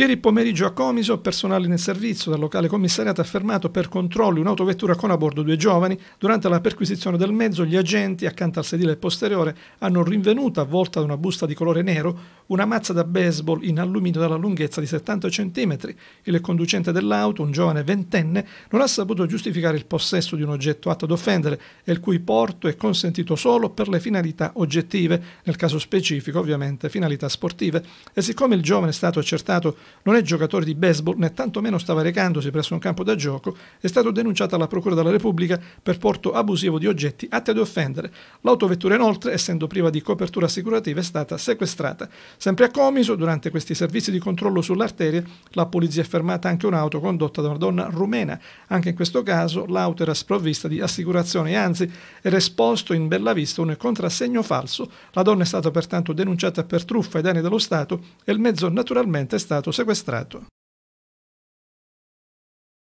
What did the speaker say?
Ieri pomeriggio a Comiso, personale nel servizio del locale commissariato ha fermato per controlli un'autovettura con a bordo due giovani. Durante la perquisizione del mezzo, gli agenti, accanto al sedile posteriore, hanno rinvenuto, avvolta da una busta di colore nero, una mazza da baseball in alluminio dalla lunghezza di 70 cm. Il conducente dell'auto, un giovane ventenne, non ha saputo giustificare il possesso di un oggetto atto ad offendere e il cui porto è consentito solo per le finalità oggettive, nel caso specifico ovviamente finalità sportive. E siccome il giovane è stato accertato non è giocatore di baseball né tantomeno stava recandosi presso un campo da gioco, è stato denunciato alla Procura della Repubblica per porto abusivo di oggetti atti ad offendere. L'autovettura inoltre, essendo priva di copertura assicurativa, è stata sequestrata. Sempre a Comiso, durante questi servizi di controllo sull'arteria, la polizia ha fermata anche un'auto condotta da una donna rumena. Anche in questo caso l'auto era sprovvista di assicurazione e anzi era esposto in bella vista un contrassegno falso. La donna è stata pertanto denunciata per truffa ai danni dello Stato e il mezzo naturalmente è stato sequestrato sequestrato.